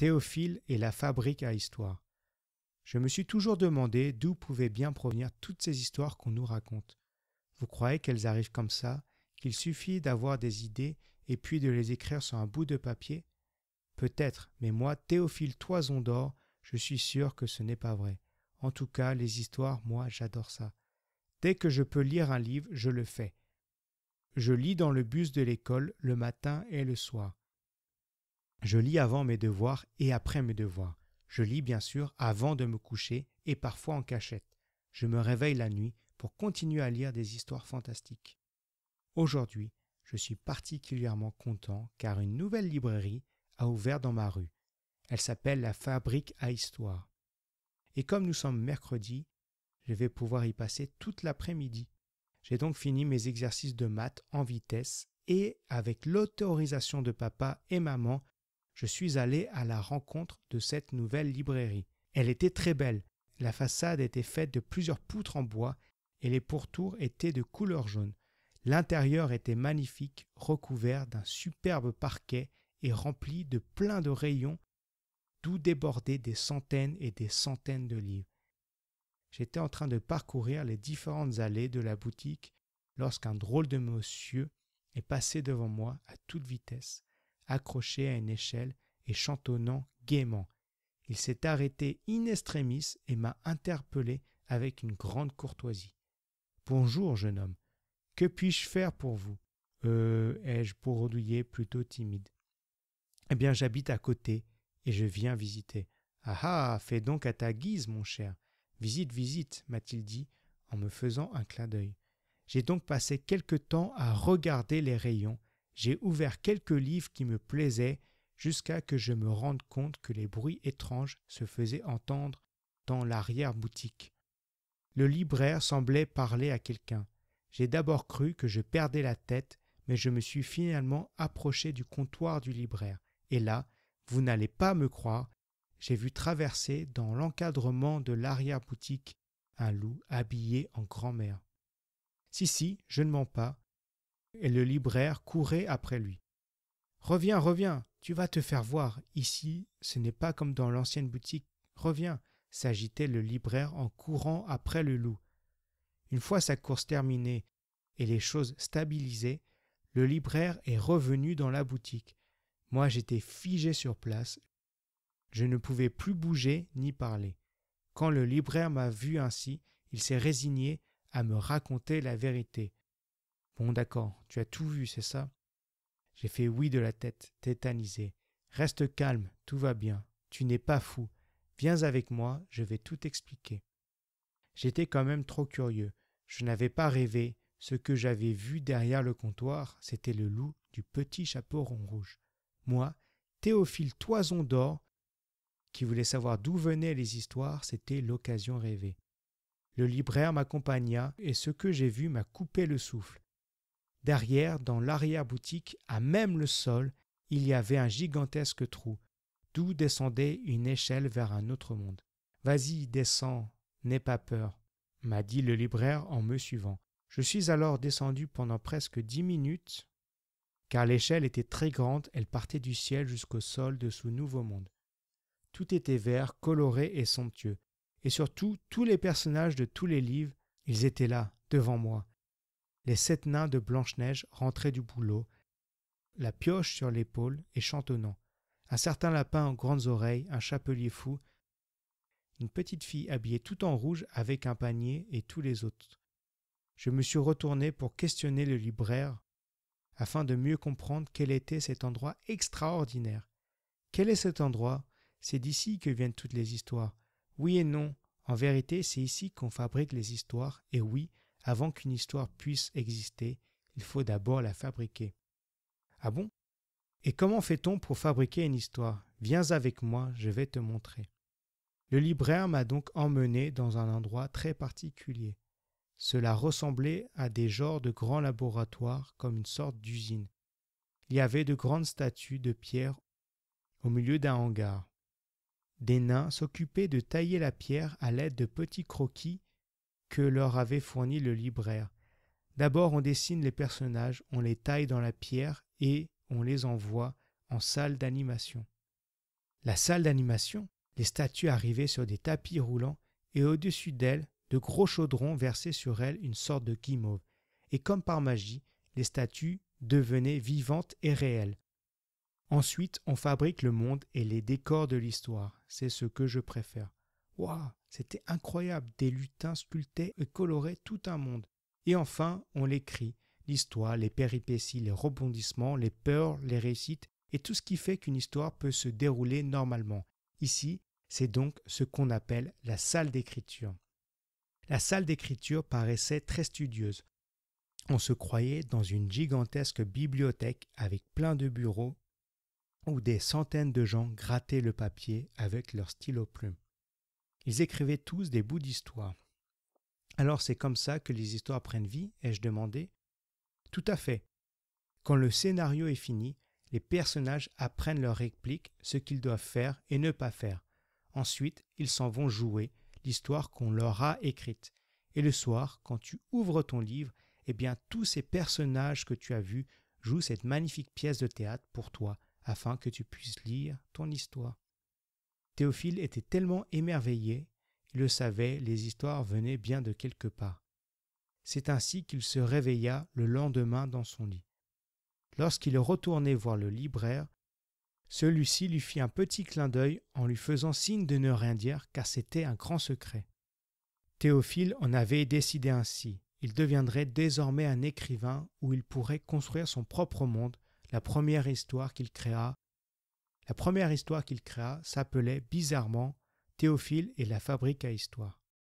Théophile et la fabrique à histoire. Je me suis toujours demandé d'où pouvaient bien provenir toutes ces histoires qu'on nous raconte. Vous croyez qu'elles arrivent comme ça, qu'il suffit d'avoir des idées et puis de les écrire sur un bout de papier Peut-être, mais moi, Théophile Toison d'Or, je suis sûr que ce n'est pas vrai. En tout cas, les histoires, moi, j'adore ça. Dès que je peux lire un livre, je le fais. Je lis dans le bus de l'école le matin et le soir. Je lis avant mes devoirs et après mes devoirs. Je lis bien sûr avant de me coucher et parfois en cachette. Je me réveille la nuit pour continuer à lire des histoires fantastiques. Aujourd'hui, je suis particulièrement content car une nouvelle librairie a ouvert dans ma rue. Elle s'appelle la Fabrique à Histoire. Et comme nous sommes mercredi, je vais pouvoir y passer toute l'après-midi. J'ai donc fini mes exercices de maths en vitesse et avec l'autorisation de papa et maman, je suis allé à la rencontre de cette nouvelle librairie. Elle était très belle. La façade était faite de plusieurs poutres en bois et les pourtours étaient de couleur jaune. L'intérieur était magnifique, recouvert d'un superbe parquet et rempli de plein de rayons d'où débordaient des centaines et des centaines de livres. J'étais en train de parcourir les différentes allées de la boutique lorsqu'un drôle de monsieur est passé devant moi à toute vitesse accroché à une échelle et chantonnant gaiement. Il s'est arrêté in extremis et m'a interpellé avec une grande courtoisie. Bonjour, jeune homme. Que puis-je faire pour vous Euh, ai-je bourdouillé plutôt timide. Eh bien, j'habite à côté et je viens visiter. Ah ah, fais donc à ta guise, mon cher. Visite, visite, m'a-t-il dit en me faisant un clin d'œil. J'ai donc passé quelque temps à regarder les rayons j'ai ouvert quelques livres qui me plaisaient jusqu'à que je me rende compte que les bruits étranges se faisaient entendre dans l'arrière-boutique. Le libraire semblait parler à quelqu'un. J'ai d'abord cru que je perdais la tête, mais je me suis finalement approché du comptoir du libraire. Et là, vous n'allez pas me croire, j'ai vu traverser dans l'encadrement de l'arrière-boutique un loup habillé en grand-mère. Si, si, je ne mens pas, et le libraire courait après lui. Reviens, reviens, tu vas te faire voir. Ici, ce n'est pas comme dans l'ancienne boutique. Reviens, s'agitait le libraire en courant après le loup. Une fois sa course terminée et les choses stabilisées, le libraire est revenu dans la boutique. Moi, j'étais figé sur place. Je ne pouvais plus bouger ni parler. Quand le libraire m'a vu ainsi, il s'est résigné à me raconter la vérité. Bon, d'accord, tu as tout vu, c'est ça J'ai fait oui de la tête, tétanisé. Reste calme, tout va bien. Tu n'es pas fou. Viens avec moi, je vais tout expliquer. J'étais quand même trop curieux. Je n'avais pas rêvé. Ce que j'avais vu derrière le comptoir, c'était le loup du petit chapeau rond rouge. Moi, Théophile Toison d'Or, qui voulait savoir d'où venaient les histoires, c'était l'occasion rêvée. Le libraire m'accompagna et ce que j'ai vu m'a coupé le souffle. Derrière, dans l'arrière-boutique, à même le sol, il y avait un gigantesque trou, d'où descendait une échelle vers un autre monde. Vas-y, descends, n'aie pas peur, m'a dit le libraire en me suivant. Je suis alors descendu pendant presque dix minutes, car l'échelle était très grande, elle partait du ciel jusqu'au sol de ce nouveau monde. Tout était vert, coloré et somptueux, et surtout tous les personnages de tous les livres, ils étaient là, devant moi, les sept nains de Blanche-Neige rentraient du boulot, la pioche sur l'épaule et chantonnant. Un certain lapin aux grandes oreilles, un chapelier fou, une petite fille habillée tout en rouge avec un panier et tous les autres. Je me suis retourné pour questionner le libraire afin de mieux comprendre quel était cet endroit extraordinaire. Quel est cet endroit C'est d'ici que viennent toutes les histoires. Oui et non, en vérité, c'est ici qu'on fabrique les histoires, et oui, avant qu'une histoire puisse exister, il faut d'abord la fabriquer. Ah bon Et comment fait-on pour fabriquer une histoire Viens avec moi, je vais te montrer. Le libraire m'a donc emmené dans un endroit très particulier. Cela ressemblait à des genres de grands laboratoires comme une sorte d'usine. Il y avait de grandes statues de pierre au milieu d'un hangar. Des nains s'occupaient de tailler la pierre à l'aide de petits croquis que leur avait fourni le libraire. D'abord on dessine les personnages, on les taille dans la pierre et on les envoie en salle d'animation. La salle d'animation, les statues arrivaient sur des tapis roulants et au-dessus d'elles, de gros chaudrons versaient sur elles une sorte de guimauve. Et comme par magie, les statues devenaient vivantes et réelles. Ensuite, on fabrique le monde et les décors de l'histoire. C'est ce que je préfère. C'était incroyable, des lutins sculptaient et coloraient tout un monde. Et enfin, on l'écrit, l'histoire, les péripéties, les rebondissements, les peurs, les réussites, et tout ce qui fait qu'une histoire peut se dérouler normalement. Ici, c'est donc ce qu'on appelle la salle d'écriture. La salle d'écriture paraissait très studieuse. On se croyait dans une gigantesque bibliothèque avec plein de bureaux où des centaines de gens grattaient le papier avec leurs stylo plumes ils écrivaient tous des bouts d'histoire. Alors c'est comme ça que les histoires prennent vie ai-je demandé. Tout à fait. Quand le scénario est fini, les personnages apprennent leur réplique, ce qu'ils doivent faire et ne pas faire. Ensuite, ils s'en vont jouer l'histoire qu'on leur a écrite. Et le soir, quand tu ouvres ton livre, eh bien tous ces personnages que tu as vus jouent cette magnifique pièce de théâtre pour toi, afin que tu puisses lire ton histoire. Théophile était tellement émerveillé, il le savait, les histoires venaient bien de quelque part. C'est ainsi qu'il se réveilla le lendemain dans son lit. Lorsqu'il retournait voir le libraire, celui-ci lui fit un petit clin d'œil en lui faisant signe de ne rien dire car c'était un grand secret. Théophile en avait décidé ainsi. Il deviendrait désormais un écrivain où il pourrait construire son propre monde, la première histoire qu'il créa la première histoire qu'il créa s'appelait bizarrement Théophile et la fabrique à histoire.